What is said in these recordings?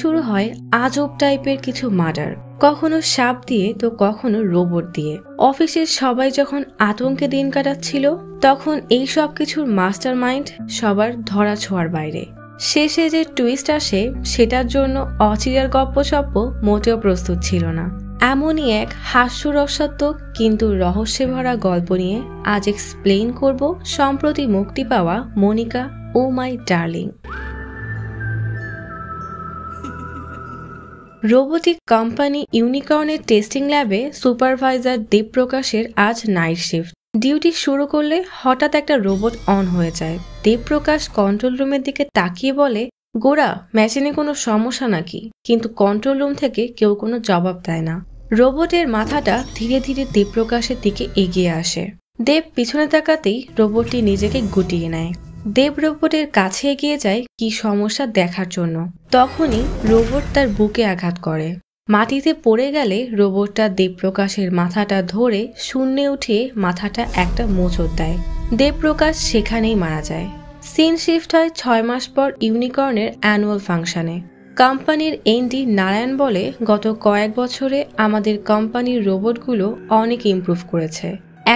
শুরু হয় আজব টাইপের কিছু মার্ডার কখনো সাপ দিয়ে তো কখনো রোবট দিয়ে অফিসের সবাই যখন আতঙ্কে দিন কাটাচ্ছিল তখন এই সব কিছুর মাস্টার মাইন্ড সবার ধরা ছোঁয়ার বাইরে শেষে যে টুইস্ট আসে সেটার জন্য অচিরার গপ্পসপ্প মোটেও প্রস্তুত ছিল না এমনই এক হাস্যরসাত্মক কিন্তু রহস্যে ভরা গল্প নিয়ে আজ এক্সপ্লেইন করব সম্প্রতি মুক্তি পাওয়া Monica O my darling robotic company ইউনিকর্নের টেস্টিং ল্যাবে সুপারভাইজার দীপ প্রকাশের আজ নাইট শিফট ডিউটি শুরু করলে হঠাৎ একটা রোবট অন হয়ে যায় দেবপ্রকাশ কন্ট্রোল রুমের দিকে তাকিয়ে বলে গোড়া মেশিনে কোনো সমস্যা নাকি কিন্তু কন্ট্রোল রুম থেকে কেউ কোনো জবাব দেয় না রোবটের মাথাটা ধীরে ধীরে দেবপ্রকাশের দিকে এগিয়ে আসে দেব পিছনে তাকাতেই রোবটটি নিজেকে গুটিয়ে নেয় দেব রোবটের কাছে এগিয়ে যায় কি সমস্যা দেখার জন্য তখনই রোবট তার বুকে আঘাত করে মাটিতে পড়ে গেলে রোবটটা দেবপ্রকাশের মাথাটা ধরে শূন্যে উঠিয়ে মাথাটা একটা মোচড় দেয় দেবপ্রকাশ সেখানেই মারা যায় সিন শিফট হয় ছয় মাস পর ইউনিকর্নের অ্যানুয়াল ফাংশানে কোম্পানির এনডি নারায়ণ বলে গত কয়েক বছরে আমাদের কোম্পানির রোবটগুলো অনেক ইমপ্রুভ করেছে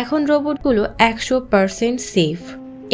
এখন রোবটগুলো একশো পারসেন্ট সেফ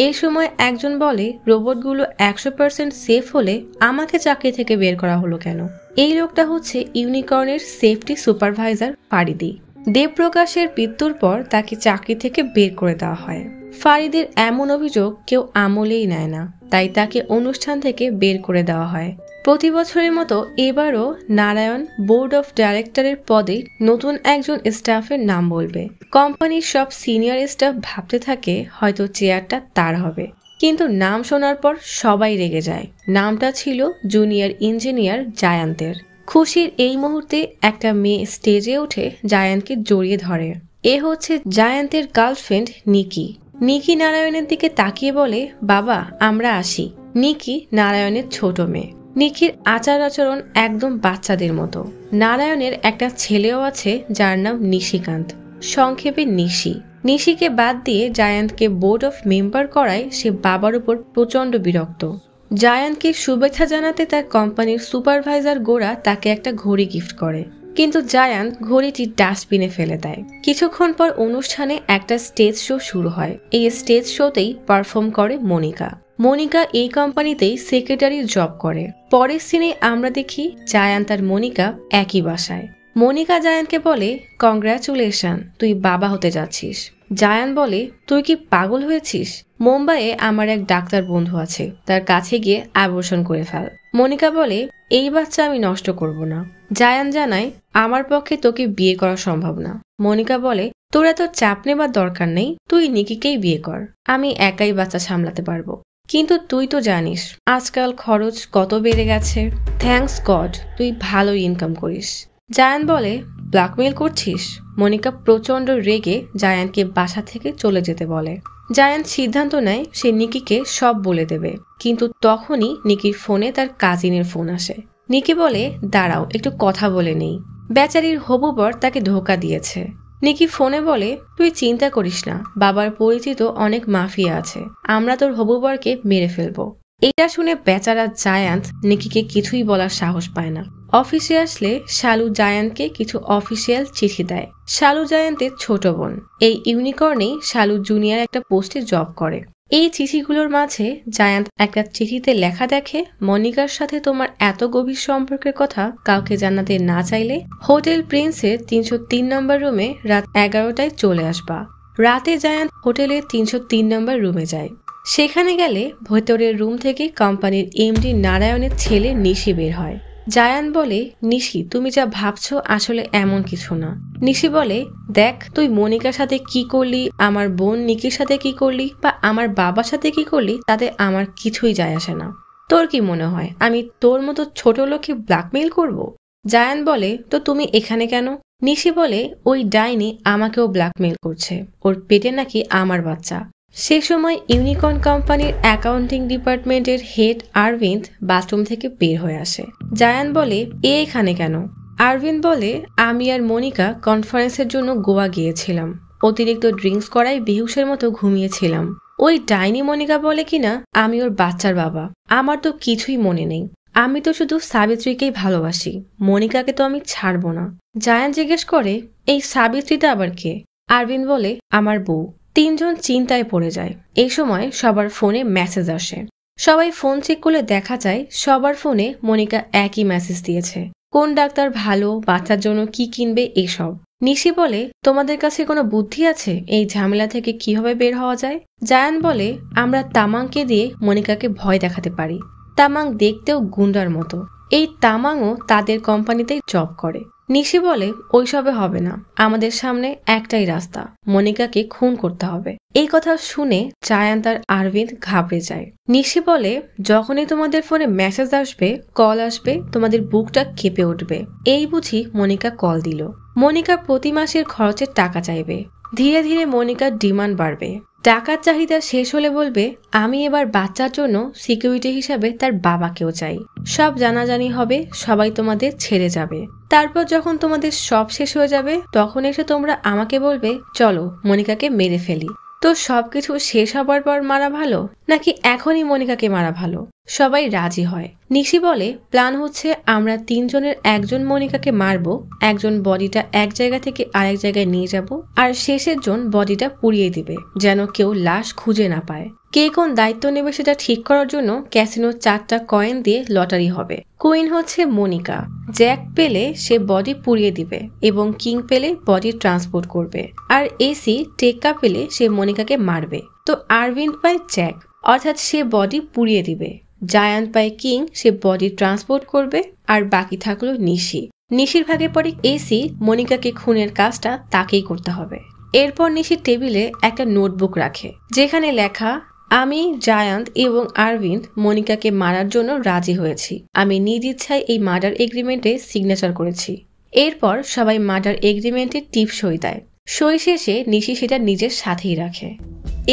এই সময় একজন বলে রোবটগুলো একশো পার্সেন্ট সেফ হলে আমাকে চাকরি থেকে বের করা হলো কেন এই লোকটা হচ্ছে ইউনিকর্নের সেফটি সুপারভাইজার ফারিদি দেবপ্রকাশের মৃত্যুর পর তাকে চাকরি থেকে বের করে দেওয়া হয় ফারিদের এমন অভিযোগ কেউ আমলেই নেয় না তাই তাকে অনুষ্ঠান থেকে বের করে দেওয়া হয় প্রতি বছরের মতো এবারও নারায়ণ বোর্ড অফ ডাইরেক্টরের পদে নতুন একজন স্টাফের নাম বলবে কোম্পানির সব সিনিয়র স্টাফ ভাবতে থাকে হয়তো চেয়ারটা তার হবে কিন্তু নাম শোনার পর সবাই রেগে যায় নামটা ছিল জুনিয়র ইঞ্জিনিয়ার জায়ান্তের খুশির এই মুহূর্তে একটা মেয়ে স্টেজে উঠে জায়ান্তকে জড়িয়ে ধরে এ হচ্ছে জায়ান্তের গার্লফ্রেন্ড নিকি নিকি নারায়ণের দিকে তাকিয়ে বলে বাবা আমরা আসি নিকি নারায়ণের ছোট মেয়ে নিকির আচার আচরণ একদম বাচ্চাদের মতো নারায়ণের একটা ছেলেও আছে যার নাম নিশিকান্ত সংক্ষেপে নিশি নিশিকে বাদ দিয়ে জায়ান্তকে বোর্ড অফ মেম্বার করায় সে বাবার উপর প্রচণ্ড বিরক্ত জায়ান্তকে শুভেচ্ছা জানাতে তার কোম্পানির সুপারভাইজার গোরা তাকে একটা ঘড়ি গিফট করে কিন্তু জায়ান্ত ঘড়িটি ডাস্টবিনে ফেলে দেয় কিছুক্ষণ পর অনুষ্ঠানে একটা স্টেজ শো শুরু হয় এই স্টেজ শোতেই পারফর্ম করে মনিকা মনিকা এই কোম্পানিতেই সেক্রেটারি জব করে পরের সিনে আমরা দেখি জায়ান্ত আর মনিকা একই বাসায় মনিকা জায়ান্তকে বলে কংগ্রাচুলেশন তুই বাবা হতে যাচ্ছিস জায়ান বলে তুই কি পাগল হয়েছিস মুম্বাইয়ে আমার এক ডাক্তার বন্ধু আছে তার কাছে গিয়ে আবর্ষণ করে ফেল মনিকা বলে এই বাচ্চা আমি নষ্ট করব না জায়ান জানায় আমার পক্ষে তোকে বিয়ে করা সম্ভব না মনিকা বলে তোর এত চাপ নেবার দরকার নেই তুই নিকিকেই বিয়ে কর আমি একাই বাচ্চা সামলাতে পারবো কিন্তু তুই তো জানিস আজকাল খরচ কত বেড়ে গেছে থ্যাংকস গড তুই ভালো ইনকাম করিস জায়ান বলে ব্ল্যাকমেল করছিস মনিকা প্রচণ্ড রেগে জায়ানকে বাসা থেকে চলে যেতে বলে জায়ান সিদ্ধান্ত নেয় সে নিকিকে সব বলে দেবে কিন্তু তখনই নিকির ফোনে তার কাজিনের ফোন আসে নিকি বলে দাঁড়াও একটু কথা বলে নেই বেচারির হবু বর তাকে ধোকা দিয়েছে নিকি ফোনে বলে তুই চিন্তা করিস না বাবার পরিচিত অনেক মাফিয়া আছে আমরা তোর হবু বরকে মেরে ফেলবো এটা শুনে বেচারা জায়ান্ত নিকিকে কিছুই বলার সাহস পায় না অফিসে আসলে শালু জায়ান্তকে কিছু অফিসিয়াল চিঠি দেয় শালু জায়ান্তের ছোট বোন এই ইউনিকর্নেই শালু জুনিয়র একটা পোস্টে জব করে এই চিঠিগুলোর মাঝে জায়ান্ত একটা চিঠিতে লেখা দেখে মনিকার সাথে তোমার এত গভীর সম্পর্কের কথা কাউকে জানাতে না চাইলে হোটেল প্রিন্সের তিনশো তিন নম্বর রুমে রাত এগারোটায় চলে আসবা রাতে জায়ান্ত হোটেলের তিনশো তিন নম্বর রুমে যায় সেখানে গেলে ভেতরের রুম থেকে কোম্পানির এমডি নারায়ণের ছেলে নিশি বের হয় জায়ান বলে নিশি তুমি যা ভাবছ আসলে এমন কিছু না নিশি বলে দেখ তুই মনিকার সাথে কি করলি আমার বোন নিকির সাথে কি করলি বা আমার বাবার সাথে কি করলি তাতে আমার কিছুই যায় আসে না তোর কি মনে হয় আমি তোর মতো ছোট লোককে ব্ল্যাকমেইল করব। জায়ান বলে তো তুমি এখানে কেন নিশি বলে ওই ডাইনি আমাকেও ব্ল্যাকমেইল করছে ওর পেটে নাকি আমার বাচ্চা সে সময় ইউনিকর্ন কোম্পানির অ্যাকাউন্টিং ডিপার্টমেন্টের হেড আরভিন্দ বাথরুম থেকে বের হয়ে আসে জায়ান বলে এ এখানে কেন আরভিন্দ বলে আমি আর মনিকা কনফারেন্সের জন্য গোয়া গিয়েছিলাম অতিরিক্ত ড্রিঙ্কস করায় বেহুসের মতো ঘুমিয়েছিলাম ওই ডাইনি মনিকা বলে কিনা আমি ওর বাচ্চার বাবা আমার তো কিছুই মনে নেই আমি তো শুধু সাবিত্রীকেই ভালোবাসি মনিকাকে তো আমি ছাড়বো না জায়ান জিজ্ঞেস করে এই সাবিত্রীটা আবার কে আরবিন্দ বলে আমার বউ তিনজন চিন্তায় পড়ে যায় এই সময় সবার ফোনে মেসেজ আসে সবাই ফোন চেক করলে দেখা যায় সবার ফোনে মনিকা একই মেসেজ দিয়েছে কোন ডাক্তার ভালো বাচ্চার জন্য কি কিনবে এসব নিশি বলে তোমাদের কাছে কোনো বুদ্ধি আছে এই ঝামেলা থেকে কিভাবে বের হওয়া যায় জায়ান বলে আমরা তামাংকে দিয়ে মনিকাকে ভয় দেখাতে পারি তামাং দেখতেও গুন্ডার মতো এই তামাংও তাদের কোম্পানিতেই জব করে নিশি বলে ওইসবে হবে না আমাদের সামনে একটাই রাস্তা মনিকাকে খুন করতে হবে এই কথা শুনে চায়ান তার আরবিন্দ ঘাবড়ে যায় নিশি বলে যখনই তোমাদের ফোনে মেসেজ আসবে কল আসবে তোমাদের বুকটা কেঁপে উঠবে এই বুঝি মনিকা কল দিল মনিকা প্রতি মাসের খরচের টাকা চাইবে ধীরে ধীরে মনিকার ডিমান্ড বাড়বে টাকার চাহিদা শেষ হলে বলবে আমি এবার বাচ্চার জন্য সিকিউরিটি হিসাবে তার বাবাকেও চাই সব জানাজানি হবে সবাই তোমাদের ছেড়ে যাবে তারপর যখন তোমাদের সব শেষ হয়ে যাবে তখন এসে তোমরা আমাকে বলবে চলো মনিকাকে মেরে ফেলি তো সবকিছু শেষ হবার পর মারা ভালো নাকি এখনই মনিকাকে মারা ভালো সবাই রাজি হয় নিশি বলে প্ল্যান হচ্ছে আমরা তিনজনের একজন মনিকাকে মারব একজন বডিটা এক জায়গা থেকে আরেক জায়গায় নিয়ে যাব আর শেষের জন বডিটা পুড়িয়ে দিবে যেন কেউ লাশ খুঁজে না পায় কে কোন দায়িত্ব নেবে সেটা ঠিক করার জন্য ক্যাসিনোর চারটা কয়েন দিয়ে লটারি হবে কুইন হচ্ছে মনিকা জ্যাক পেলে সে বডি পুড়িয়ে দিবে এবং কিং পেলে বডি ট্রান্সপোর্ট করবে আর এসি টেক্কা পেলে সে মনিকাকে মারবে তো আরভিন্দ পায় জ্যাক অর্থাৎ সে বডি পুড়িয়ে দিবে জায়ান্ট বাই কিং সে বডি ট্রান্সপোর্ট করবে আর বাকি থাকলো নিশি নিশির ভাগে পরে এসি মনিকাকে খুনের কাজটা তাকেই করতে হবে এরপর নিশির টেবিলে একটা নোটবুক রাখে যেখানে লেখা আমি জায়ান্ত এবং আরবিন্দ মনিকাকে মারার জন্য রাজি হয়েছি আমি নিজ ইচ্ছায় এই মার্ডার এগ্রিমেন্টে সিগনেচার করেছি এরপর সবাই মার্ডার এগ্রিমেন্টে টিপ সই দেয় সই শেষে নিশি সেটা নিজের সাথেই রাখে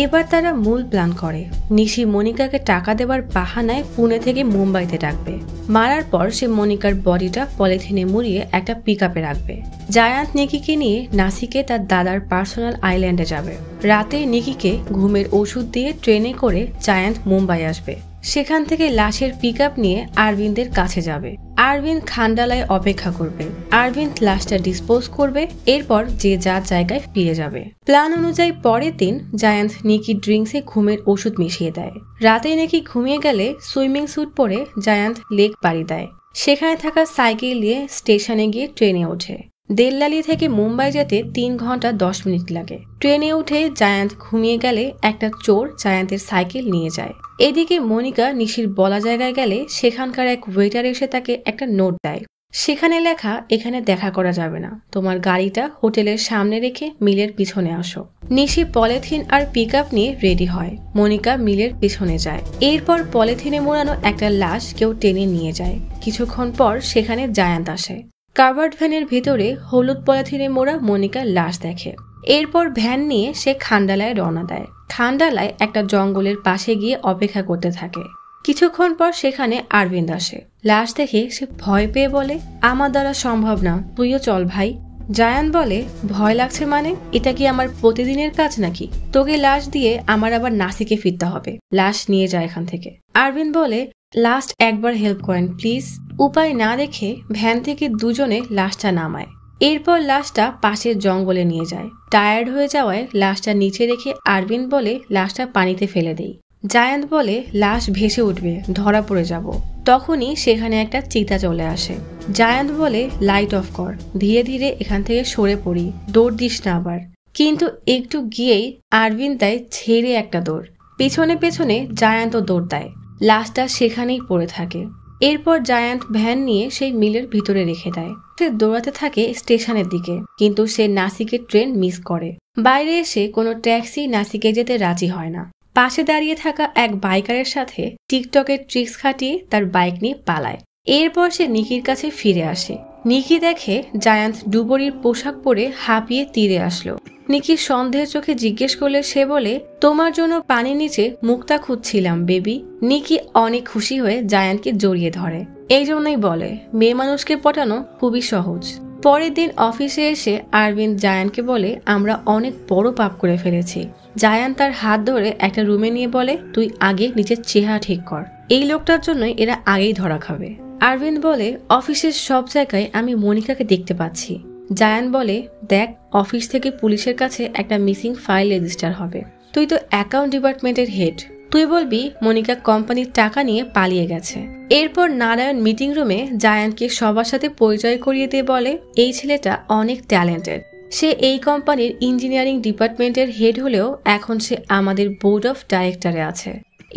এবার তারা মূল প্ল্যান করে নিশি মনিকাকে টাকা দেবার বাহানায় পুনে থেকে মুম্বাইতে ডাকবে মারার পর সে মনিকার বডিটা পলিথিনে মুড়িয়ে একটা পিক রাখবে জায়ান্ত নিকিকে নিয়ে নাসিকে তার দাদার পার্সোনাল আইল্যান্ডে যাবে রাতে নিকিকে ঘুমের ওষুধ দিয়ে ট্রেনে করে জায়ান্ত মুম্বাই আসবে সেখান থেকে লাশের পিক নিয়ে আরবিন্দের কাছে যাবে আরবিন খান্ডালায় অপেক্ষা করবে আরবিন লাশটা ডিসপোজ করবে এরপর যে যার জায়গায় ফিরে যাবে প্ল্যান অনুযায়ী পরের দিন জায়ান্ত নিকি ড্রিঙ্কসে ঘুমের ওষুধ মিশিয়ে দেয় রাতে নাকি ঘুমিয়ে গেলে সুইমিং স্যুট পরে জায়ান্ত লেক পাড়ি দেয় সেখানে থাকা সাইকেল নিয়ে স্টেশনে গিয়ে ট্রেনে ওঠে দেল্লালি থেকে মুম্বাই যেতে তিন ঘন্টা দশ মিনিট লাগে ট্রেনে উঠে জায়ান্ত ঘুমিয়ে গেলে একটা চোর জায়ান্তের সাইকেল নিয়ে যায় এদিকে মনিকা নিশির বলা জায়গায় গেলে সেখানকার এক ওয়েটার এসে তাকে একটা নোট দেয় সেখানে লেখা এখানে দেখা করা যাবে না তোমার গাড়িটা হোটেলের সামনে রেখে মিলের পিছনে আসো নিশি পলিথিন আর পিক নিয়ে রেডি হয় মনিকা মিলের পিছনে যায় এরপর পলিথিনে মোড়ানো একটা লাশ কেউ টেনে নিয়ে যায় কিছুক্ষণ পর সেখানে জায়ান্ত আসে কাভার্ড ভ্যানের ভিতরে হলুদ পলাথিনে মোড়া মনিকা লাশ দেখে এরপর ভ্যান নিয়ে সে খান্ডালায় রওনা দেয় খান্ডালায় একটা জঙ্গলের পাশে গিয়ে অপেক্ষা করতে থাকে কিছুক্ষণ পর সেখানে আরবিন্দ আসে লাশ দেখে সে ভয় পেয়ে বলে আমার দ্বারা সম্ভব না তুইও চল ভাই জায়ান বলে ভয় লাগছে মানে এটা কি আমার প্রতিদিনের কাজ নাকি তোকে লাশ দিয়ে আমার আবার নাসিকে ফিরতে হবে লাশ নিয়ে যায় এখান থেকে আরবিন বলে লাস্ট একবার হেল্প করেন প্লিজ উপায় না দেখে ভ্যান থেকে দুজনে লাশটা নামায় এরপর লাশটা পাশের জঙ্গলে নিয়ে যায় টায়ার্ড হয়ে যাওয়ায় লাশটা নিচে রেখে আরবিন বলে লাশটা পানিতে ফেলে দেই জায়ান্ত বলে লাশ ভেসে উঠবে ধরা পড়ে যাব তখনই সেখানে একটা চিতা চলে আসে জায়ান্ত বলে লাইট অফ কর ধীরে ধীরে এখান থেকে সরে পড়ি দৌড় দিস না আবার কিন্তু একটু গিয়েই আরবিন দেয় ছেড়ে একটা দৌড় পেছনে পেছনে জায়ান্তও দৌড় দেয় লাশটা সেখানেই পড়ে থাকে এরপর জায়ান্ট ভ্যান নিয়ে সেই মিলের ভিতরে রেখে দেয় সে দৌড়াতে থাকে স্টেশনের দিকে কিন্তু সে নাসিকের ট্রেন মিস করে বাইরে এসে কোনো ট্যাক্সি নাসিকে যেতে রাজি হয় না পাশে দাঁড়িয়ে থাকা এক বাইকারের সাথে টিকটকের ট্রিক্স খাটিয়ে তার বাইক নিয়ে পালায় এরপর সে নিকির কাছে ফিরে আসে নিকি দেখে জায়ান্ত ডুবরির পোশাক পরে হাঁপিয়ে তীরে আসলো নিকি সন্দেহের চোখে জিজ্ঞেস করলে সে বলে তোমার জন্য পানি নিচে মুক্তা খুঁজছিলাম বেবি নিকি অনেক খুশি হয়ে জায়ানকে জড়িয়ে ধরে এই জন্যই বলে মেয়ে মানুষকে পটানো খুবই সহজ পরের দিন অফিসে এসে আরবিন্দ জায়ানকে বলে আমরা অনেক বড় পাপ করে ফেলেছি জায়ান তার হাত ধরে একটা রুমে নিয়ে বলে তুই আগে নিজের চেহারা ঠিক কর এই লোকটার জন্যই এরা আগেই ধরা খাবে আরবিন্দ বলে অফিসের সব জায়গায় আমি মনিকাকে দেখতে পাচ্ছি জায়ান বলে দেখ অফিস থেকে পুলিশের কাছে একটা মিসিং ফাইল রেজিস্টার হবে তুই তো অ্যাকাউন্ট ডিপার্টমেন্টের হেড তুই বলবি মনিকা কোম্পানির টাকা নিয়ে পালিয়ে গেছে এরপর নারায়ণ মিটিং রুমে জায়ানকে সবার সাথে পরিচয় করিয়ে দিয়ে বলে এই ছেলেটা অনেক ট্যালেন্টেড সে এই কোম্পানির ইঞ্জিনিয়ারিং ডিপার্টমেন্টের হেড হলেও এখন সে আমাদের বোর্ড অফ ডাইরেক্টরে আছে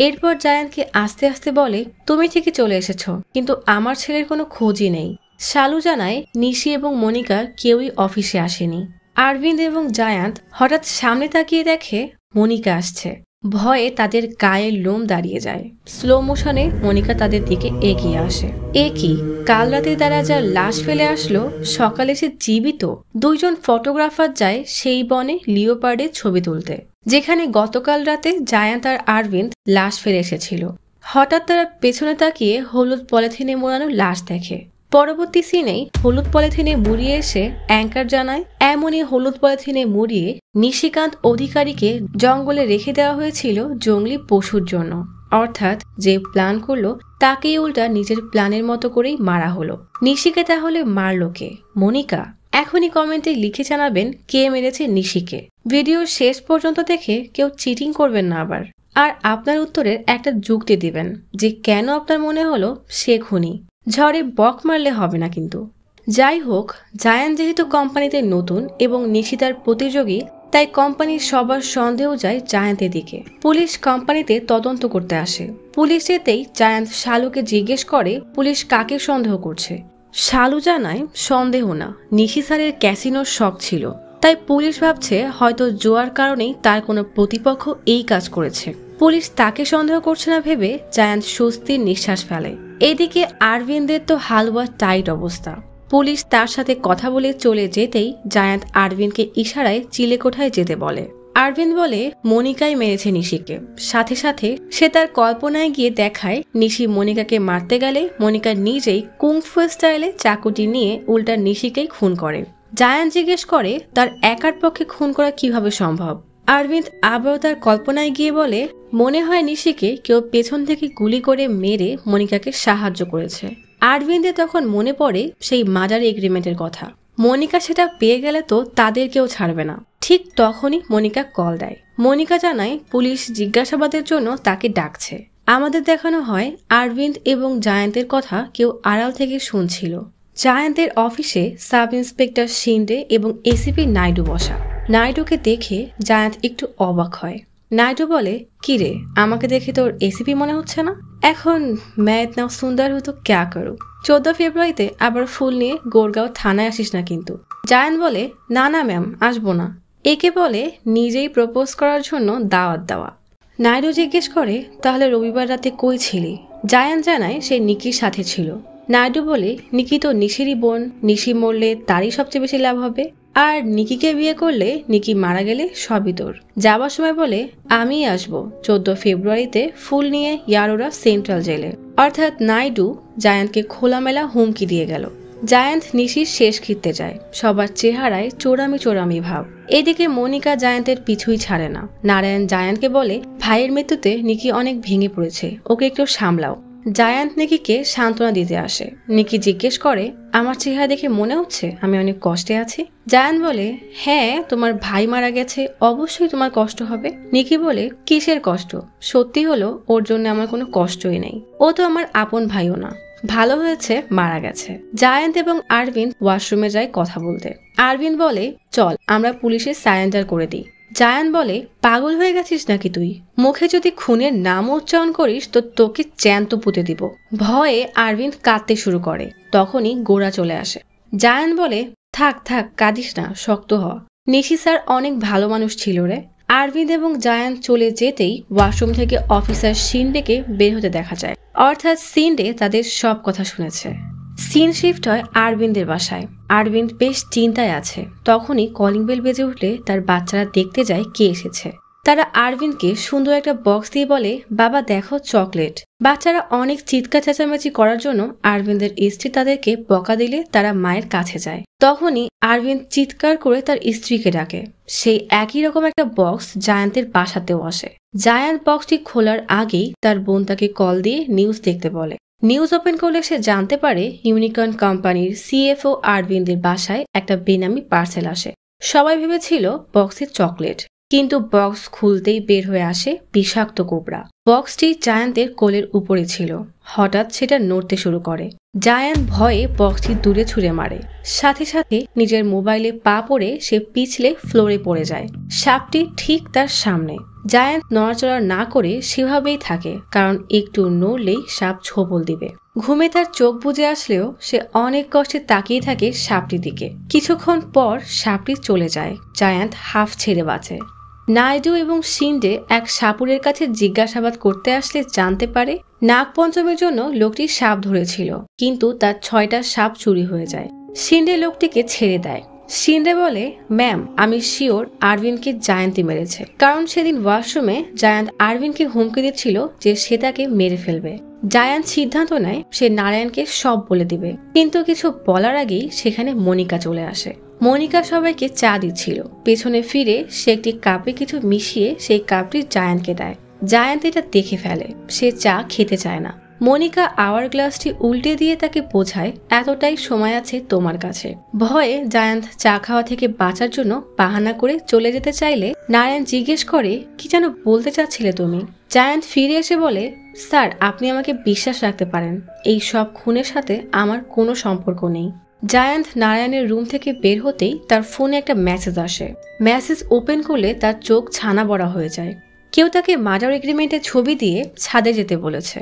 এরপর জায়ানকে আস্তে আস্তে বলে তুমি ঠিকই চলে এসেছ কিন্তু আমার ছেলের কোনো খোঁজই নেই শালু জানায় নিশি এবং মনিকা কেউই অফিসে আসেনি আরবিন্দ এবং জায়ান্ত হঠাৎ সামনে তাকিয়ে দেখে মনিকা আসছে ভয়ে তাদের গায়ের লোম দাঁড়িয়ে যায় স্লো মোশনে মনিকা তাদের দিকে এগিয়ে আসে এ কি কাল রাতে তারা যা লাশ ফেলে আসলো সকালে সে জীবিত দুইজন ফটোগ্রাফার যায় সেই বনে লিওপার্ডের ছবি তুলতে যেখানে গতকাল রাতে জায়ান্ত আর আরবিন্দ লাশ ফেলে এসেছিল হঠাৎ তারা পেছনে তাকিয়ে হলুদ পলিথিনে মোড়ানো লাশ দেখে পরবর্তী সিনেই হলুদ পলিথিনে মুড়িয়ে এসে অ্যাঙ্কার জানায় এমনই হলুদ পলিথিনে মুড়িয়ে নিশিকান্ত অধিকারীকে জঙ্গলে রেখে দেওয়া হয়েছিল জঙ্গলি পশুর জন্য অর্থাৎ যে প্ল্যান করলো তাকেই উল্টা নিজের প্ল্যানের মতো করেই মারা হলো নিশিকে তাহলে মারলো কে মনিকা এখনই কমেন্টে লিখে জানাবেন কে মেরেছে নিশিকে ভিডিও শেষ পর্যন্ত দেখে কেউ চিটিং করবেন না আবার আর আপনার উত্তরের একটা যুক্তি দিবেন যে কেন আপনার মনে হলো সে খুনি ঝড়ে বক মারলে হবে না কিন্তু যাই হোক জায়ান যেহেতু কোম্পানিতে নতুন এবং নিশিতার প্রতিযোগী তাই কোম্পানির সবার সন্দেহ যায় জায়ান্তের দিকে পুলিশ কোম্পানিতে তদন্ত করতে আসে পুলিশ এতেই জায়ান্ত শালুকে জিজ্ঞেস করে পুলিশ কাকে সন্দেহ করছে শালু জানায় সন্দেহ না নিশি স্যারের ক্যাসিনোর শখ ছিল তাই পুলিশ ভাবছে হয়তো জোয়ার কারণেই তার কোনো প্রতিপক্ষ এই কাজ করেছে পুলিশ তাকে সন্দেহ করছে না ভেবে জায়ান্ত স্বস্তির নিঃশ্বাস ফেলে এদিকে আরবিন্দের তো হালুয়া টাইট অবস্থা পুলিশ তার সাথে কথা বলে চলে যেতেই জায়ান্ত আরবিন্দকে ইশারায় চিলেকোঠায় যেতে বলে আরবিন্দ বলে মনিকাই মেরেছে নিশিকে সাথে সাথে সে তার কল্পনায় গিয়ে দেখায় নিশি মনিকাকে মারতে গেলে মনিকা নিজেই কুংফু স্টাইলে চাকুটি নিয়ে উল্টা নিশিকেই খুন করে জায়ান জিজ্ঞেস করে তার একার পক্ষে খুন করা কিভাবে সম্ভব আরবিন্দ আবারও তার কল্পনায় গিয়ে বলে মনে হয় নিশিকে কেউ পেছন থেকে গুলি করে মেরে মনিকাকে সাহায্য করেছে আরবিন্দে তখন মনে পড়ে সেই মাজার এগ্রিমেন্টের কথা মনিকা সেটা পেয়ে গেলে তো তাদের কেউ ছাড়বে না ঠিক তখনই মনিকা কল দেয় মনিকা জানায় পুলিশ জিজ্ঞাসাবাদের জন্য তাকে ডাকছে আমাদের দেখানো হয় আরবিন্দ এবং জায়ন্তের কথা কেউ আড়াল থেকে শুনছিল জায়ান্তের অফিসে সাব ইন্সপেক্টর শিন্ডে এবং এসিপি নাইডু বসা নাইডুকে দেখে জায়ান্ত একটু অবাক হয় নাইডু বলে কিরে আমাকে দেখে তোর এসিপি মনে হচ্ছে না এখন ম্যাথ নাও সুন্দর হতো ক্যা করো চোদ্দ ফেব্রুয়ারিতে আবার ফুল নিয়ে গোরগাঁও থানায় আসিস না কিন্তু জায়ান বলে না না ম্যাম আসবো না একে বলে নিজেই প্রপোজ করার জন্য দাওয়াত দেওয়া নাইডু জিজ্ঞেস করে তাহলে রবিবার রাতে কই ছিলি জায়ান জানায় সে নিকির সাথে ছিল নাইডু বলে নিকি তো নিশিরই বোন নিশি মরলে তারই সবচেয়ে বেশি লাভ হবে আর নিকিকে বিয়ে করলে নিকি মারা গেলে সবই তোর যাবার সময় বলে আমি আসব চোদ্দ ফেব্রুয়ারিতে ফুল নিয়ে ইয়ারোরা সেন্ট্রাল জেলে অর্থাৎ নাইডু জায়ান্টকে খোলামেলা হুমকি দিয়ে গেল জায়ান্ত নিশির শেষ খিরতে যায় সবার চেহারায় চোরামি চোরামি ভাব এদিকে মনিকা জায়ান্তের পিছুই ছাড়ে না নারায়ণ জায়ান্তকে বলে ভাইয়ের মৃত্যুতে নিকি অনেক ভেঙে পড়েছে ওকে একটু সামলাও জায়ান্ত নিকিকে সান্ত্বনা দিতে আসে নিকি জিজ্ঞেস করে আমার চেহারা দেখে মনে হচ্ছে আমি অনেক কষ্টে আছি জায়ান্ত বলে হ্যাঁ তোমার ভাই মারা গেছে অবশ্যই তোমার কষ্ট হবে নিকি বলে কিসের কষ্ট সত্যি হলো ওর জন্য আমার কোনো কষ্টই নেই ও তো আমার আপন ভাইও না ভালো হয়েছে মারা গেছে জায়ান্ত এবং আরবিন ওয়াশরুমে যায় কথা বলতে আরভিন বলে চল আমরা পুলিশে সারেন্ডার করে দিই জায়ান বলে পাগল হয়ে গেছিস নাকি তুই মুখে যদি খুনের নাম উচ্চারণ করিস তো তোকে তো পুঁতে দিব ভয়ে আরবিন্দ কাঁদতে শুরু করে তখনই গোড়া চলে আসে জায়ান বলে থাক থাক কাঁদিস না শক্ত হ নিশি স্যার অনেক ভালো মানুষ ছিল রে আরবিন্দ এবং জায়ান চলে যেতেই ওয়াশরুম থেকে অফিসার সিন্ডেকে বের হতে দেখা যায় অর্থাৎ সিন্ডে তাদের সব কথা শুনেছে সিন শিফট হয় আরবিন্দের বাসায় আরবিন্দ বেশ চিন্তায় আছে তখনই কলিং বেল বেজে উঠলে তার বাচ্চারা দেখতে যায় কে এসেছে তারা আরবিনকে সুন্দর একটা বক্স দিয়ে বলে বাবা দেখো চকলেট বাচ্চারা অনেক চিৎকার চেঁচামেচি করার জন্য আরবিন্দের স্ত্রী তাদেরকে বকা দিলে তারা মায়ের কাছে যায় তখনই আরবিন্দ চিৎকার করে তার স্ত্রীকে ডাকে সেই একই রকম একটা বক্স জায়ান্তের বাসাতেও আসে জায়ান্ত বক্সটি খোলার আগেই তার বোন তাকে কল দিয়ে নিউজ দেখতে বলে নিউজ ওপেন করলে সে জানতে পারে ইউনিকর্ন কোম্পানির সিএফও আরবিন্দের বাসায় একটা বেনামি পার্সেল আসে সবাই ভেবেছিল বক্সে চকলেট কিন্তু বক্স খুলতেই বের হয়ে আসে বিষাক্ত কোবরা বক্সটি জায়ান্তের কোলের উপরে ছিল হঠাৎ সেটা নড়তে শুরু করে জায়ান্ট ভয়ে বক্সটি দূরে ছুঁড়ে মারে সাথে সাথে নিজের মোবাইলে পা পড়ে সে পিছলে ফ্লোরে পড়ে যায় সাপটি ঠিক তার সামনে জায়ান্ট নড়াচড়া না করে সেভাবেই থাকে কারণ একটু নড়লেই সাপ ছোবল দিবে ঘুমে তার চোখ বুঝে আসলেও সে অনেক কষ্টে তাকিয়ে থাকে সাপটির দিকে কিছুক্ষণ পর সাপটি চলে যায় জায়ান্ট হাফ ছেড়ে বাঁচে নাইডু এবং শিন্ডে এক সাপুরের কাছে জিজ্ঞাসাবাদ করতে আসলে জানতে পারে নাগপঞ্চমের জন্য লোকটি সাপ ধরেছিল কিন্তু তার ছয়টা সাপ চুরি হয়ে যায় শিন্ডে লোকটিকে ছেড়ে দেয় শিন্ডে বলে ম্যাম আমি শিওর আরভিনকে জায়ান্তি মেরেছে কারণ সেদিন ওয়াশরুমে জায়ান্ত আরভিনকে হুমকি দিচ্ছিল যে সে তাকে মেরে ফেলবে জায়ান্ত সিদ্ধান্ত নেয় সে নারায়ণকে সব বলে দিবে কিন্তু কিছু বলার আগেই সেখানে মনিকা চলে আসে মনিকা সবাইকে চা দিচ্ছিল পেছনে ফিরে সে একটি কাপে কিছু মিশিয়ে সেই কাপটি জায়ান্তকে দেয় জায়ান্ত এটা দেখে ফেলে সে চা খেতে চায় না মনিকা আওয়ার গ্লাসটি উল্টে দিয়ে তাকে বোঝায় এতটাই সময় আছে তোমার কাছে ভয়ে জায়ান্ত চা খাওয়া থেকে বাঁচার জন্য বাহানা করে চলে যেতে চাইলে নারায়ণ জিজ্ঞেস করে কি যেন বলতে চাচ্ছিলে তুমি জায়ান্ত ফিরে এসে বলে স্যার আপনি আমাকে বিশ্বাস রাখতে পারেন এই সব খুনের সাথে আমার কোনো সম্পর্ক নেই জায়ান্ত নারায়ণের রুম থেকে বের হতেই তার ফোনে একটা মেসেজ আসে মেসেজ ওপেন করলে তার চোখ ছানা বড়া হয়ে যায় কেউ তাকে মার্ডার এগ্রিমেন্টের ছবি দিয়ে ছাদে যেতে বলেছে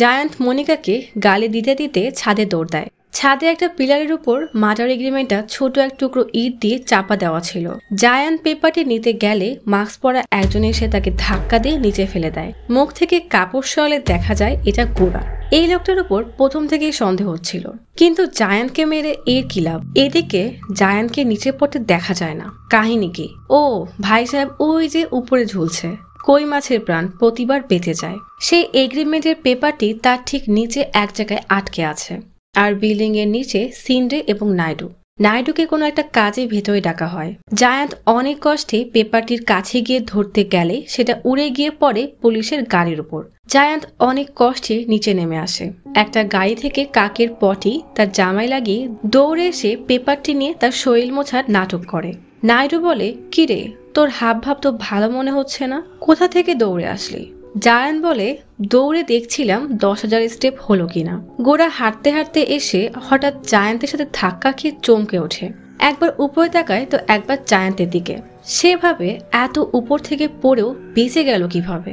জায়ান্ত মনিকাকে গালি দিতে দিতে ছাদে দৌড় দেয় ছাদে একটা পিলারের উপর মাজার এগ্রিমেন্টটা ছোট এক টুকরো ইট দিয়ে চাপা দেওয়া ছিল জায়ান পেপারটি নিতে গেলে মাস্ক পরা একজন এসে তাকে ধাক্কা দিয়ে নিচে ফেলে দেয় মুখ থেকে কাপড় সরালে দেখা যায় এটা গোড়া এই লোকটার উপর প্রথম থেকেই সন্দেহ হচ্ছিল কিন্তু জায়ানকে মেরে এর কি লাভ এদিকে জায়ানকে নিচে পড়তে দেখা যায় না কাহিনী কি ও ভাই সাহেব ওই যে উপরে ঝুলছে কই মাছের প্রাণ প্রতিবার বেঁচে যায় সেই এগ্রিমেন্টের পেপারটি তার ঠিক নিচে এক জায়গায় আটকে আছে আর বিল্ডিং এর নিচে সিন্ডে এবং নাইডু নাইডুকে কোনো একটা কাজে ভেতরে ডাকা হয় জায়ান্ত অনেক কষ্টে পেপারটির কাছে গিয়ে ধরতে গেলে সেটা উড়ে গিয়ে পড়ে পুলিশের গাড়ির উপর জায়ান্ত অনেক কষ্টে নিচে নেমে আসে একটা গাড়ি থেকে কাকের পটি তার জামাই লাগিয়ে দৌড়ে এসে পেপারটি নিয়ে তার শৈল মোছার নাটক করে নাইডু বলে কিরে তোর হাব ভাব তো ভালো মনে হচ্ছে না কোথা থেকে দৌড়ে আসলি জায়ান বলে দৌড়ে দেখছিলাম দশ হাজার স্টেপ হলো কিনা গোড়া হাঁটতে হাঁটতে এসে হঠাৎ জায়ান্তের সাথে ধাক্কা খেয়ে চমকে ওঠে একবার উপরে তাকায় তো একবার জায়ান্তের দিকে সেভাবে এত উপর থেকে পড়েও বেঁচে গেল কিভাবে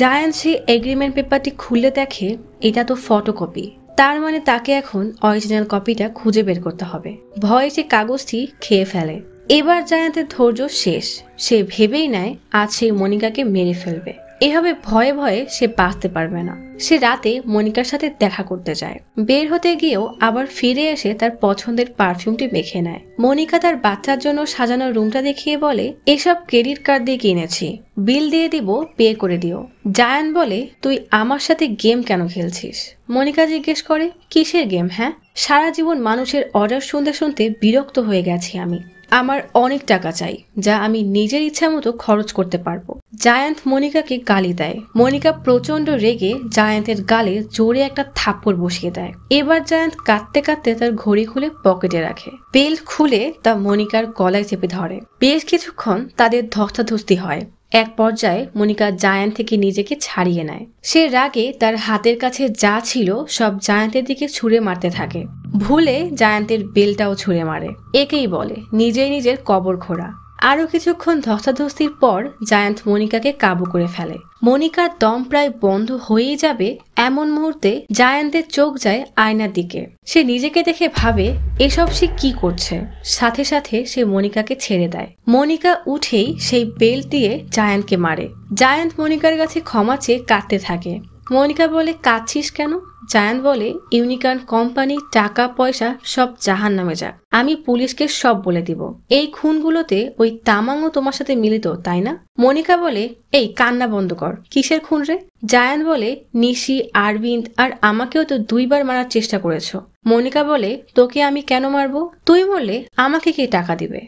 জায়ান সে এগ্রিমেন্ট পেপারটি খুলে দেখে এটা তো ফটোকপি তার মানে তাকে এখন অরিজিনাল কপিটা খুঁজে বের করতে হবে ভয়ে সে কাগজটি খেয়ে ফেলে এবার জায়ান্তের ধৈর্য শেষ সে ভেবেই নেয় আজ সেই মনিকাকে মেরে ফেলবে এভাবে ভয়ে ভয়ে সে বাঁচতে পারবে না সে রাতে মনিকার সাথে দেখা করতে যায় বের হতে গিয়েও আবার ফিরে এসে তার পছন্দের পারফিউমটি মেখে নেয় মনিকা তার বাচ্চার জন্য সাজানো রুমটা দেখিয়ে বলে এসব ক্রেডিট কার্ড দিয়ে কিনেছি বিল দিয়ে দিব পে করে দিও জায়ান বলে তুই আমার সাথে গেম কেন খেলছিস মনিকা জিজ্ঞেস করে কিসের গেম হ্যাঁ সারা জীবন মানুষের অর্ডার শুনতে শুনতে বিরক্ত হয়ে গেছি আমি আমার অনেক টাকা চাই যা আমি নিজের ইচ্ছা মতো খরচ করতে পারবো জায়ান্ত মনিকাকে গালি দেয় মনিকা প্রচন্ড রেগে জায়ান্তের গালে জোরে একটা থাপ্পড় বসিয়ে দেয় এবার জায়ান্ত কাঁদতে কাঁদতে তার ঘড়ি খুলে পকেটে রাখে বেল্ট খুলে তা মনিকার গলায় চেপে ধরে বেশ কিছুক্ষণ তাদের ধস্তাধস্তি হয় এক পর্যায়ে মনিকা জায়ান থেকে নিজেকে ছাড়িয়ে নেয় সে রাগে তার হাতের কাছে যা ছিল সব জায়ান্তের দিকে ছুঁড়ে মারতে থাকে ভুলে জায়ান্তের বেলটাও ছুঁড়ে মারে একেই বলে নিজেই নিজের কবর খোড়া আরও কিছুক্ষণ ধস্তাধস্তির পর জায়ান্ত মনিকাকে কাবু করে ফেলে মনিকার দম প্রায় বন্ধ হয়েই যাবে এমন মুহূর্তে জায়ান্তের চোখ যায় আয়নার দিকে সে নিজেকে দেখে ভাবে এসব সে কি করছে সাথে সাথে সে মনিকাকে ছেড়ে দেয় মনিকা উঠেই সেই বেল দিয়ে জায়ান্তকে মারে জায়ান্ত মনিকার কাছে ক্ষমা চেয়ে কাঁদতে থাকে মনিকা বলে কাঁদছিস কেন জায়ান বলে ইউনিকর্ন কোম্পানি টাকা পয়সা সব জাহান নামে যাক আমি পুলিশকে সব বলে দিব এই খুনগুলোতে ওই তামাংও তোমার সাথে মিলিত তাই না মনিকা বলে এই কান্না বন্ধ কর কিসের খুন রে জায়ান বলে নিশি আরবিন্দ আর আমাকেও তো দুইবার মারার চেষ্টা করেছো মনিকা বলে তোকে আমি কেন মারবো তুই বললে আমাকে কে টাকা দিবে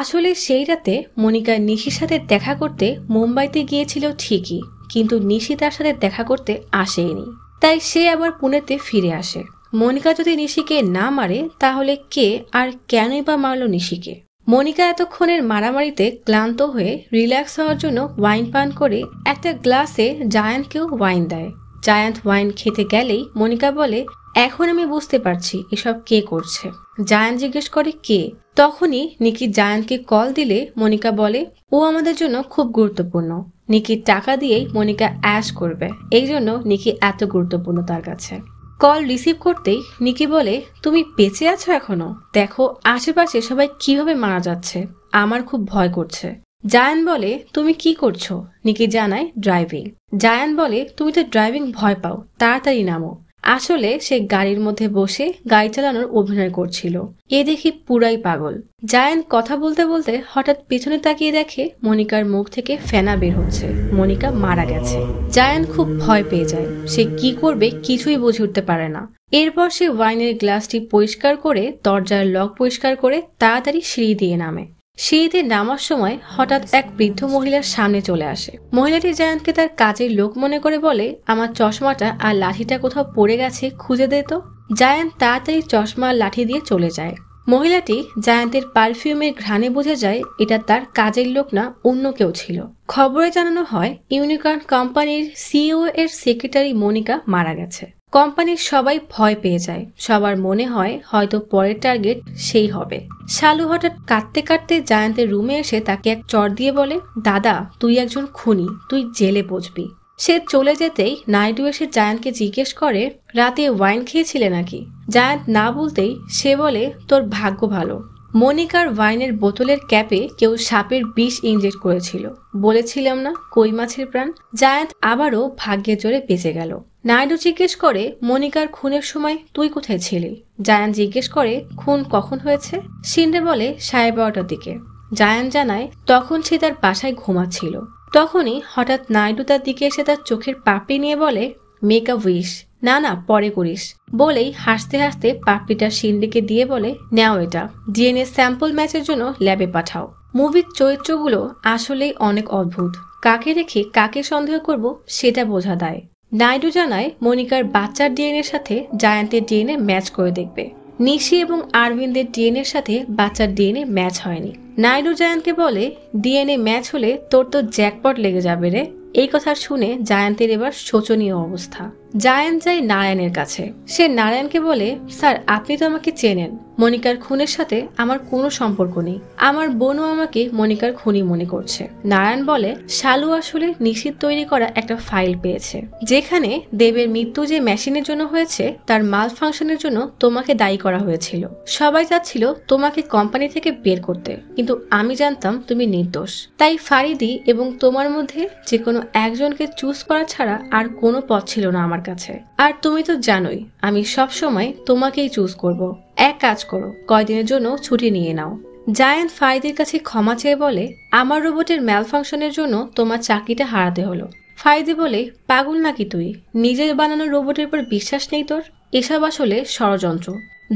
আসলে সেই রাতে মনিকা নিশির সাথে দেখা করতে মুম্বাইতে গিয়েছিল ঠিকই কিন্তু নিশি তার সাথে দেখা করতে আসেইনি তাই সে আবার পুনেতে ফিরে আসে মনিকা যদি নিশিকে না মারে তাহলে কে আর কেনই বা মারল নিশিকে মনিকা এতক্ষণের মারামারিতে ক্লান্ত হয়ে রিল্যাক্স হওয়ার জন্য ওয়াইন পান করে একটা গ্লাসে জায়ান্টকেও ওয়াইন দেয় জায়ান্ট ওয়াইন খেতে গেলেই মনিকা বলে এখন আমি বুঝতে পারছি এসব কে করছে জায়ান জিজ্ঞেস করে কে তখনই নিকি জায়ান্তকে কল দিলে মনিকা বলে ও আমাদের জন্য খুব গুরুত্বপূর্ণ নিকির টাকা দিয়েই মনিকা অ্যাশ করবে এই জন্য নিকি এত গুরুত্বপূর্ণ তার কাছে কল রিসিভ করতেই নিকি বলে তুমি বেঁচে আছো এখনো দেখো আশেপাশে সবাই কিভাবে মারা যাচ্ছে আমার খুব ভয় করছে জায়ান বলে তুমি কি করছো নিকি জানায় ড্রাইভিং জায়ান বলে তুমি তো ড্রাইভিং ভয় পাও তাড়াতাড়ি নামো আসলে সে গাড়ির মধ্যে বসে গাড়ি চালানোর অভিনয় করছিল এ দেখি পুরাই পাগল জায়ান কথা বলতে বলতে হঠাৎ পেছনে তাকিয়ে দেখে মনিকার মুখ থেকে ফেনা বের হচ্ছে মনিকা মারা গেছে জায়ান খুব ভয় পেয়ে যায় সে কি করবে কিছুই বুঝে উঠতে পারে না এরপর সে ওয়াইনের গ্লাসটি পরিষ্কার করে দরজার লক পরিষ্কার করে তাড়াতাড়ি সিঁড়ি দিয়ে নামে সিঁড়িতে নামার সময় হঠাৎ এক বৃদ্ধ মহিলার সামনে চলে আসে মহিলাটি জায়ান্তকে তার কাজের লোক মনে করে বলে আমার চশমাটা আর লাঠিটা কোথাও পড়ে গেছে খুঁজে দে তো জায়ান্ত তাড়াতাড়ি চশমা আর লাঠি দিয়ে চলে যায় মহিলাটি জায়ান্তের পারফিউমের ঘ্রাণে বোঝা যায় এটা তার কাজের লোক না অন্য কেউ ছিল খবরে জানানো হয় ইউনিকর্ন কোম্পানির সিইও এর সেক্রেটারি মনিকা মারা গেছে কোম্পানির সবাই ভয় পেয়ে যায় সবার মনে হয় হয়তো পরের টার্গেট সেই হবে শালু হঠাৎ কাঁদতে কাঁদতে জায়ান্তের রুমে এসে তাকে এক চর দিয়ে বলে দাদা তুই একজন খুনি তুই জেলে বসবি সে চলে যেতেই নাইডু এসে জায়ান্তকে জিজ্ঞেস করে রাতে ওয়াইন খেয়েছিলে নাকি জায়ান্ত না বলতেই সে বলে তোর ভাগ্য ভালো মনিকার ওয়াইনের বোতলের ক্যাপে কেউ সাপের বিষ ইঞ্জেক্ট করেছিল বলেছিলাম না কই মাছের প্রাণ জায়াত আবারও ভাগ্যে জোরে বেঁচে গেল নাইডু জিজ্ঞেস করে মনিকার খুনের সময় তুই কোথায় ছিলি জায়ান জিজ্ঞেস করে খুন কখন হয়েছে সিন্ডে বলে সাড়ে বারোটার দিকে জায়ান জানায় তখন সে তার বাসায় ঘুমাচ্ছিল তখনই হঠাৎ নাইডু তার দিকে এসে তার চোখের পাপড়ি নিয়ে বলে মেক আ উইশ না না পরে করিস বলেই হাসতে হাসতে পাপড়িটা সিন্ডিকে দিয়ে বলে নেও এটা ডিএনএ স্যাম্পল ম্যাচের জন্য ল্যাবে পাঠাও মুভির চরিত্রগুলো আসলেই অনেক অদ্ভুত কাকে রেখে কাকে সন্দেহ করব সেটা বোঝা দেয় নাইডু জানায় মনিকার বাচ্চার ডিএনএর সাথে জায়ান্তের ডিএনএ ম্যাচ করে দেখবে নিশি এবং আরবিন্দের ডিএনএর সাথে বাচ্চার ডিএনএ ম্যাচ হয়নি নাইডু জায়ান্তকে বলে ডিএনএ ম্যাচ হলে তোর তো জ্যাকপট লেগে যাবে রে এই কথা শুনে জায়ান্তের এবার শোচনীয় অবস্থা জায়ান যায় নারায়ণের কাছে সে নারায়ণকে বলে স্যার আপনি তো আমাকে চেনেন মনিকার খুনের সাথে আমার কোনো সম্পর্ক নেই আমার বোনও আমাকে মনিকার খুনি মনে করছে নারায়ণ বলে শালু আসলে নিশিত তৈরি করা একটা ফাইল পেয়েছে যেখানে দেবের মৃত্যু যে মেশিনের জন্য হয়েছে তার মাল ফাংশনের জন্য তোমাকে দায়ী করা হয়েছিল সবাই চাচ্ছিল তোমাকে কোম্পানি থেকে বের করতে কিন্তু আমি জানতাম তুমি নির্দোষ তাই ফারিদি এবং তোমার মধ্যে যে কোনো একজনকে চুজ করা ছাড়া আর কোনো পথ ছিল না আমার কাছে আর তুমি তো জানোই আমি সব সময় তোমাকেই চুজ করব। এক কাজ করো কয়দিনের জন্য ছুটি নিয়ে নাও জায়ান্ট ফাইদের কাছে ক্ষমা চেয়ে বলে আমার রোবটের ফাংশনের জন্য তোমার চাকরিটা হারাতে হলো ফাইদে বলে পাগল নাকি তুই নিজের বানানো রোবটের উপর বিশ্বাস নেই তোর এসব আসলে ষড়যন্ত্র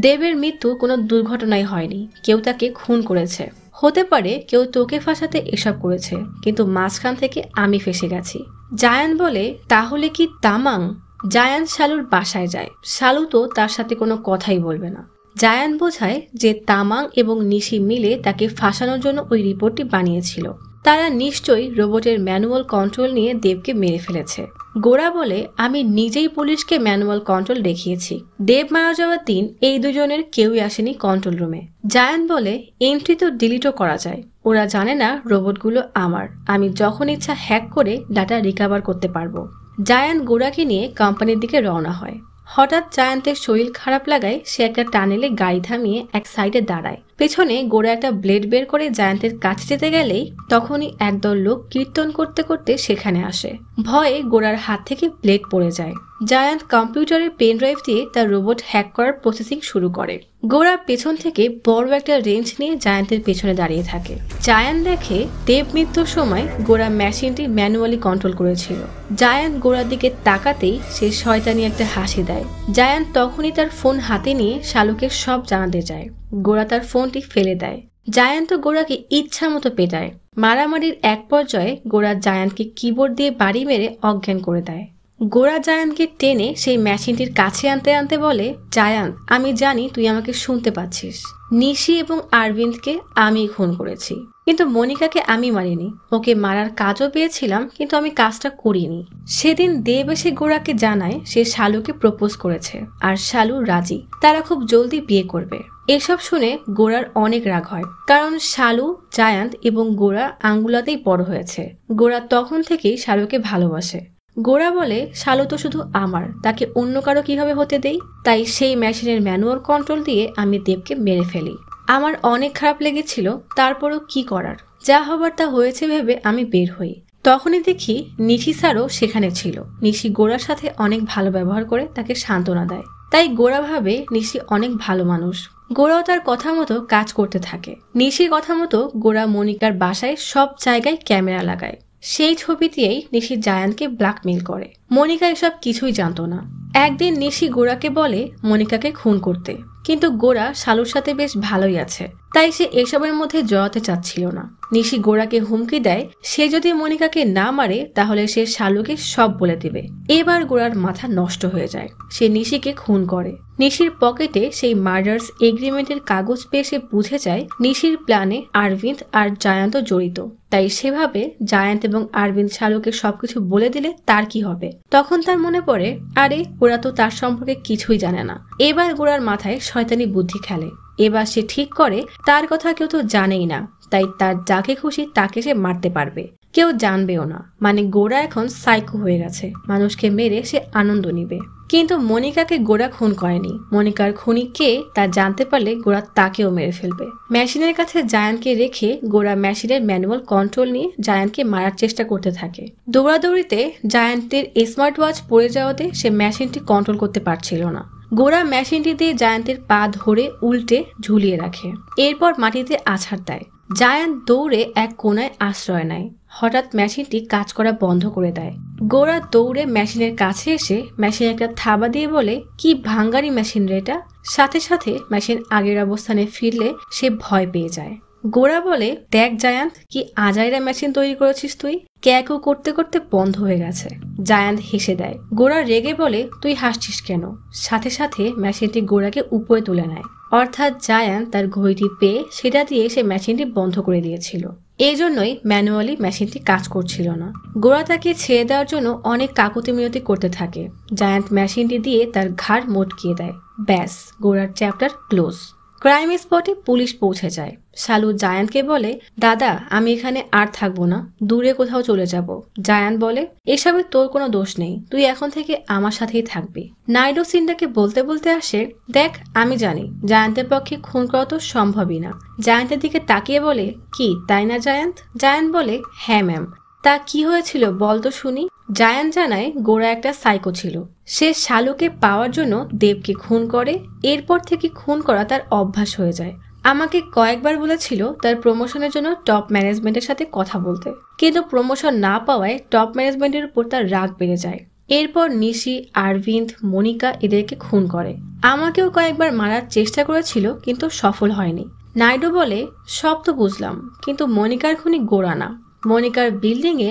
দেবের মৃত্যু কোনো দুর্ঘটনায় হয়নি কেউ তাকে খুন করেছে হতে পারে কেউ তোকে ফাঁসাতে এসব করেছে কিন্তু মাঝখান থেকে আমি ফেসে গেছি জায়ান বলে তাহলে কি তামাং জায়ান শালুর বাসায় যায় শালু তো তার সাথে কোনো কথাই বলবে না জায়ান বোঝায় যে তামাং এবং নিশি মিলে তাকে ফাঁসানোর জন্য ওই রিপোর্টটি বানিয়েছিল তারা নিশ্চয়ই রোবটের ম্যানুয়াল কন্ট্রোল নিয়ে দেবকে মেরে ফেলেছে গোরা বলে আমি নিজেই পুলিশকে ম্যানুয়াল কন্ট্রোল দেখিয়েছি দেব মারা যাওয়ার দিন এই দুজনের কেউই আসেনি কন্ট্রোল রুমে জায়ান বলে এন্ট্রি তো ডিলিটও করা যায় ওরা জানে না রোবটগুলো আমার আমি যখন ইচ্ছা হ্যাক করে ডাটা রিকাভার করতে পারবো জায়ান্ট গোড়াকে নিয়ে কোম্পানির দিকে রওনা হয় হঠাৎ জায়ান্তের শরীর খারাপ লাগায় সে একটা টানেলে গাড়ি থামিয়ে এক সাইডে দাঁড়ায় পেছনে গোড়া একটা ব্লেড বের করে জায়ান্তের কাছে যেতে গেলেই তখনই একদল লোক কীর্তন করতে করতে সেখানে আসে ভয়ে গোড়ার হাত থেকে ব্লেড পড়ে যায় জায়ান্ট কম্পিউটারের পেন ড্রাইভ দিয়ে তার রোবট হ্যাক করার প্রসেসিং শুরু করে গোরা পেছন থেকে বড় একটা রেঞ্জ নিয়ে জায়ান্টের পেছনে দাঁড়িয়ে থাকে জায়ান্ট দেখে দেব মৃত্যুর সময় গোরা মেশিনটি ম্যানুয়ালি কন্ট্রোল করেছিল জায়ান্ট গোরার দিকে তাকাতেই সে শয়তানি একটা হাসি দেয় জায়ান্ট তখনই তার ফোন হাতে নিয়ে শালুকের সব জানাতে যায় গোরা তার ফোনটি ফেলে দেয় জায়ান্ত গোড়াকে ইচ্ছা মতো পেটায় মারামারির এক পর্যায়ে গোড়া জায়ান্তকে কিবোর্ড দিয়ে বাড়ি মেরে অজ্ঞান করে দেয় গোরা জায়ানকে টেনে সেই মেশিনটির কাছে আনতে আনতে বলে জায়ান আমি জানি তুই আমাকে শুনতে পাচ্ছিস নিশি এবং আরবিন্দকে আমি খুন করেছি কিন্তু মনিকাকে আমি মারিনি ওকে মারার কাজও পেয়েছিলাম কিন্তু আমি কাজটা করিনি সেদিন দেব এসে গোড়াকে জানায় সে শালুকে প্রপোজ করেছে আর শালু রাজি তারা খুব জলদি বিয়ে করবে এসব শুনে গোড়ার অনেক রাগ হয় কারণ শালু জায়ান্ত এবং গোড়া আঙ্গুলাতেই বড় হয়েছে গোড়া তখন থেকেই শালুকে ভালোবাসে গোড়া বলে শালো তো শুধু আমার তাকে অন্য কারো কিভাবে হতে দেই তাই সেই মেশিনের ম্যানুয়াল কন্ট্রোল দিয়ে আমি দেবকে মেরে ফেলি আমার অনেক খারাপ লেগেছিল তারপরও কি করার যা হবার তা হয়েছে ভেবে আমি বের হই তখনই দেখি নিশি স্যারও সেখানে ছিল নিশি গোড়ার সাথে অনেক ভালো ব্যবহার করে তাকে সান্ত্বনা দেয় তাই গোড়া ভাবে নিশি অনেক ভালো মানুষ গোড়াও তার কথা মতো কাজ করতে থাকে নিশির কথা মতো গোড়া মনিকার বাসায় সব জায়গায় ক্যামেরা লাগায় সেই ছবি দিয়েই নিশি জায়ানকে ব্ল্যাকমেল করে মনিকা এসব কিছুই জানত না একদিন নিশি গোড়াকে বলে মনিকাকে খুন করতে কিন্তু গোড়া শালুর সাথে বেশ ভালোই আছে তাই সে এসবের মধ্যে জড়াতে চাচ্ছিল না নিশি গোড়াকে হুমকি দেয় সে যদি মনিকাকে না মারে তাহলে সে শালুকে সব বলে দিবে এবার গোড়ার মাথা নষ্ট হয়ে যায় সে নিশিকে খুন করে নিশির পকেটে সেই মার্ডার্স এগ্রিমেন্টের কাগজ পেয়ে সে বুঝে যায় নিশির প্ল্যানে আরবিন্দ আর জায়ান্ত জড়িত তাই সেভাবে জায়ান্ত এবং আরবিন্দ শালুকে সবকিছু বলে দিলে তার কি হবে তখন তার মনে পড়ে আরে ওরা তো তার সম্পর্কে কিছুই জানে না এবার গোড়ার মাথায় শয়তানি বুদ্ধি খেলে এবার সে ঠিক করে তার কথা কেউ তো জানেই না তাই তার যাকে খুশি তাকে সে মারতে পারবে কেউ জানবেও না মানে গোড়া এখন সাইকো হয়ে গেছে মানুষকে মেরে সে আনন্দ নিবে কিন্তু মনিকাকে গোড়া খুন করেনি মনিকার খুনি কে তা জানতে পারলে গোড়া তাকেও মেরে ফেলবে মেশিনের কাছে জায়ানকে রেখে গোড়া মেশিনের ম্যানুয়াল কন্ট্রোল নিয়ে জায়ানকে মারার চেষ্টা করতে থাকে দৌড়াদৌড়িতে জায়ান্টের স্মার্ট ওয়াচ পড়ে যাওয়াতে সে মেশিনটি কন্ট্রোল করতে পারছিল না গোড়া মেশিনটি দিয়ে জায়ান্তের পা ধরে উল্টে ঝুলিয়ে রাখে এরপর মাটিতে আছাড় দেয় জায়ান দৌড়ে এক কোনায় আশ্রয় নেয় হঠাৎ মেশিনটি কাজ করা বন্ধ করে দেয় গোরা দৌড়ে মেশিনের কাছে এসে মেশিনে একটা থাবা দিয়ে বলে কি ভাঙ্গারি মেশিন রে এটা সাথে সাথে মেশিন আগের অবস্থানে ফিরলে সে ভয় পেয়ে যায় গোড়া বলে দেখ জায়ান্ত কি আজাইরা মেশিন তৈরি করেছিস তুই ক্যাকও করতে করতে বন্ধ হয়ে গেছে জায়ান্ত হেসে দেয় গোড়া রেগে বলে তুই হাসছিস কেন সাথে সাথে মেশিনটি গোড়াকে উপরে তুলে নেয় অর্থাৎ জায়ান তার ঘড়িটি পেয়ে সেটা দিয়ে সে মেশিনটি বন্ধ করে দিয়েছিল এই জন্যই ম্যানুয়ালি মেশিনটি কাজ করছিল না গোড়া তাকে ছেড়ে দেওয়ার জন্য অনেক কাকুতি মিনতি করতে থাকে জায়ান্ট মেশিনটি দিয়ে তার ঘাড় মোটকিয়ে দেয় ব্যাস গোড়ার চ্যাপ্টার ক্লোজ ক্রাইম স্পটে পুলিশ পৌঁছে যায় শালু জায়ানকে বলে দাদা আমি এখানে আর থাকবো না দূরে কোথাও চলে যাব জায়ান বলে এসবের তোর কোনো দোষ নেই তুই এখন থেকে আমার সাথেই থাকবি নাইডো সিন্ডাকে বলতে বলতে আসে দেখ আমি জানি জায়ান্তের পক্ষে খুন করা তো সম্ভবই না জায়ান্তের দিকে তাকিয়ে বলে কি তাই না জায়ান্ত জায়ান্ত বলে হ্যাঁ ম্যাম তা কি হয়েছিল বল তো শুনি জায়ান জানায় গোড়া একটা সাইকো ছিল সে শালুকে পাওয়ার জন্য দেবকে খুন করে এরপর থেকে খুন করা তার অভ্যাস হয়ে যায় আমাকে কয়েকবার বলেছিল তার প্রমোশনের জন্য টপ ম্যানেজমেন্টের সাথে কথা বলতে কিন্তু প্রমোশন না পাওয়ায় টপ ম্যানেজমেন্টের উপর তার রাগ বেড়ে যায় এরপর নিশি আরভিন্দ মনিকা এদেরকে খুন করে আমাকেও কয়েকবার মারার চেষ্টা করেছিল কিন্তু সফল হয়নি নাইডু বলে সব তো বুঝলাম কিন্তু মনিকার খুনি গোড়া না মনিকার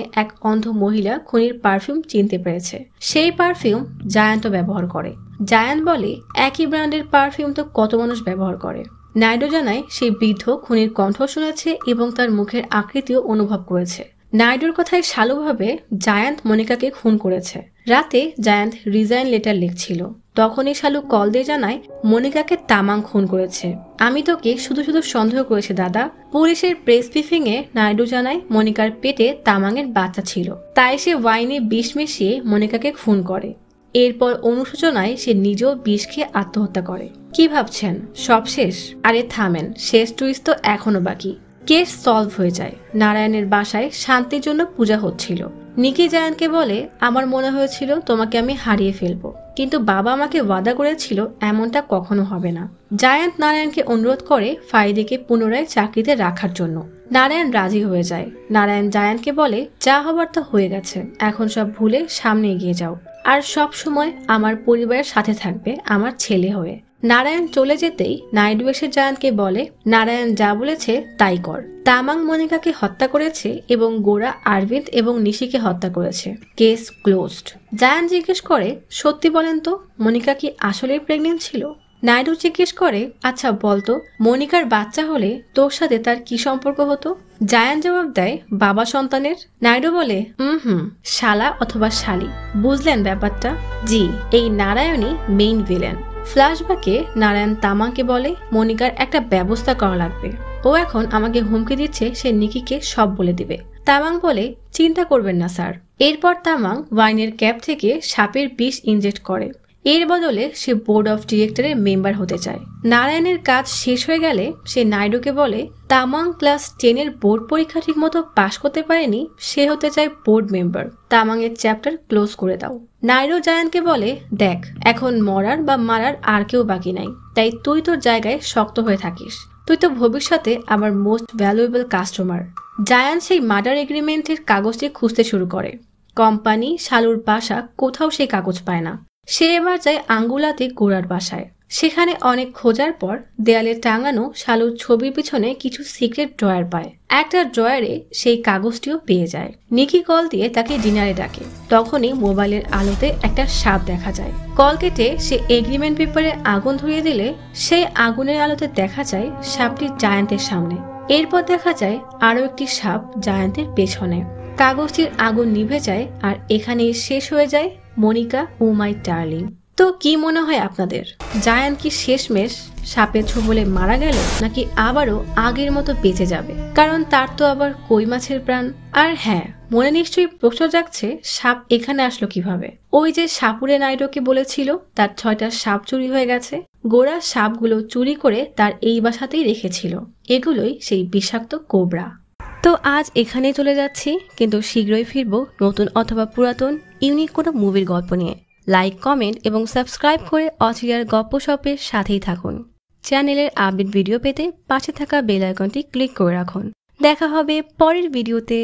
এ এক অন্ধ মহিলা খুনির পারফিউম চিনতে পেরেছে সেই পারফিউম জায়ান্তও ব্যবহার করে জায়ান্ট বলে একই ব্র্যান্ডের পারফিউম তো কত মানুষ ব্যবহার করে নাইডো জানায় সেই বৃদ্ধ খুনির কণ্ঠ শুনেছে এবং তার মুখের আকৃতিও অনুভব করেছে নাইডোর কথায় শালুভাবে জায়ান্ত মনিকাকে খুন করেছে রাতে জায়ান্ত রিজাইন লেটার লিখছিল তখনই শালু কল দিয়ে জানায় মনিকাকে তামাং খুন করেছে আমি তোকে শুধু শুধু সন্দেহ করেছি দাদা পুলিশের প্রেস ব্রিফিং এ নাইডু জানায় মনিকার পেটে তামাংয়ের বাচ্চা ছিল তাই সে ওয়াইনে বিষ মিশিয়ে মনিকাকে খুন করে এরপর অনুশোচনায় সে নিজেও বিষ খেয়ে আত্মহত্যা করে কি ভাবছেন সব শেষ আরে থামেন শেষ টুইস তো এখনো বাকি কেস সলভ হয়ে যায় নারায়ণের বাসায় শান্তির জন্য পূজা হচ্ছিল নিকি জায়ানকে বলে আমার মনে হয়েছিল তোমাকে আমি হারিয়ে ফেলবো কিন্তু বাবা আমাকে ওয়াদা করেছিল এমনটা কখনো হবে না জায়ান্ত নারায়ণকে অনুরোধ করে ফাইদিকে পুনরায় চাকরিতে রাখার জন্য নারায়ণ রাজি হয়ে যায় নারায়ণ জায়ান্তকে বলে যা হবার তো হয়ে গেছে এখন সব ভুলে সামনে এগিয়ে যাও আর সব সময় আমার পরিবারের সাথে থাকবে আমার ছেলে হয়ে নারায়ণ চলে যেতেই নাইডু এসে জায়ান্তকে বলে নারায়ণ যা বলেছে তাই কর তামাং মনিকাকে হত্যা করেছে এবং গোরা আরবিন্দ এবং নিশিকে হত্যা করেছে কেস ক্লোজড জায়ান জিজ্ঞেস করে সত্যি বলেন তো মনিকা কি আসলে প্রেগনেন্ট ছিল নাইডু জিজ্ঞেস করে আচ্ছা বলতো মনিকার বাচ্চা হলে তোর সাথে তার কি সম্পর্ক হতো জায়ান জবাব দেয় বাবা সন্তানের নাইডু বলে হুম হুম শালা অথবা শালি বুঝলেন ব্যাপারটা জি এই নারায়ণই মেইন ভিলেন ফ্ল্যাশব্যাকে নারায়ণ তামাকে বলে মনিকার একটা ব্যবস্থা করা লাগবে ও এখন আমাকে হুমকি দিচ্ছে সে নিকিকে সব বলে দিবে তামাং বলে চিন্তা করবেন না স্যার এরপর তামাং ওয়াইনের ক্যাপ থেকে সাপের বিষ ইনজেক্ট করে এর বদলে সে বোর্ড অফ ডিরেক্টরের মেম্বার হতে চায় নারায়ণের কাজ শেষ হয়ে গেলে সে নাইডুকে বলে তামাং ক্লাস টেনের বোর্ড পরীক্ষা ঠিক মতো পাশ করতে পারেনি সে হতে চায় বোর্ড মেম্বার তামাংয়ের চ্যাপ্টার ক্লোজ করে দাও নাইডু জায়ানকে বলে দেখ এখন মরার বা মারার আর কেউ বাকি নাই তাই তুই তোর জায়গায় শক্ত হয়ে থাকিস তুই তো ভবিষ্যতে আমার মোস্ট ভ্যালুয়েবল কাস্টমার জায়ান সেই মার্ডার এগ্রিমেন্টের কাগজটি খুঁজতে শুরু করে কোম্পানি শালুর বাসা কোথাও সেই কাগজ পায় না সে এবার যায় আঙ্গুলাতে গোড়ার বাসায় সেখানে অনেক খোঁজার পর দেয়ালে টাঙানো শালুর ছবির পিছনে কিছু সিক্রেট ড্রয়ার পায় একটা ড্রয়ারে সেই কাগজটিও পেয়ে যায় নিকি কল দিয়ে তাকে ডিনারে ডাকে তখনই মোবাইলের আলোতে একটা সাপ দেখা যায় কল কেটে সে এগ্রিমেন্ট পেপারে আগুন ধরিয়ে দিলে সেই আগুনের আলোতে দেখা যায় সাপটি জায়ান্তের সামনে এরপর দেখা যায় আরও একটি সাপ জায়ান্তের পেছনে কাগজটির আগুন নিভে যায় আর এখানেই শেষ হয়ে যায় মনিকা ও মাই টার্লিং তো কি মনে হয় আপনাদের জায়ান কি শেষমেশ সাপের ছোবলে মারা গেল নাকি আবারও আগের মতো বেঁচে যাবে কারণ তার তো আবার কই মাছের প্রাণ আর হ্যাঁ মনে নিশ্চয়ই প্রশ্ন জাগছে সাপ এখানে আসলো কিভাবে ওই যে সাপুরে নাইডোকে বলেছিল তার ছয়টা সাপ চুরি হয়ে গেছে গোড়া সাপগুলো চুরি করে তার এই বাসাতেই রেখেছিল এগুলোই সেই বিষাক্ত কোবরা তো আজ এখানেই চলে যাচ্ছি কিন্তু শীঘ্রই ফিরব নতুন অথবা পুরাতন ইউনিক কোনো মুভির গল্প নিয়ে লাইক কমেন্ট এবং সাবস্ক্রাইব করে অচিরার গপ্প শপের সাথেই থাকুন চ্যানেলের আপডেট ভিডিও পেতে পাশে থাকা বেল আইকনটি ক্লিক করে রাখুন দেখা হবে পরের ভিডিওতে